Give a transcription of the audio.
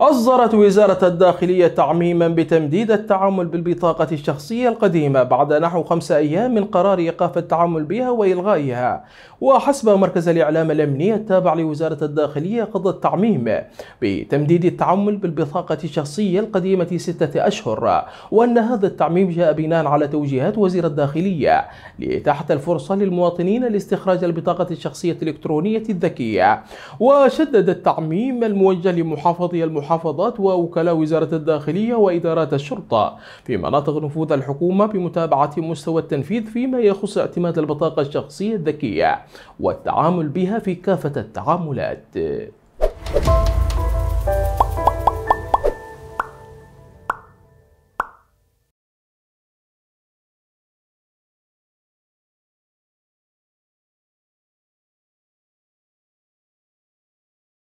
أصدرت وزارة الداخلية تعميما بتمديد التعامل بالبطاقة الشخصية القديمة بعد نحو خمسة أيام من قرار إيقاف التعامل بها وإلغائها وحسب مركز الإعلام الأمني التابع لوزارة الداخلية قضى التعميم بتمديد التعامل بالبطاقة الشخصية القديمة ستة أشهر وأن هذا التعميم جاء بناء على توجيهات وزير الداخلية لتحت الفرصة للمواطنين لاستخراج البطاقة الشخصية الإلكترونية الذكية وشدد التعميم الموجه لمحافظي المحافظة المحافظات ووكلاء وزارة الداخلية وإدارات الشرطة في مناطق نفوذ الحكومة بمتابعة مستوى التنفيذ فيما يخص اعتماد البطاقة الشخصية الذكية والتعامل بها في كافة التعاملات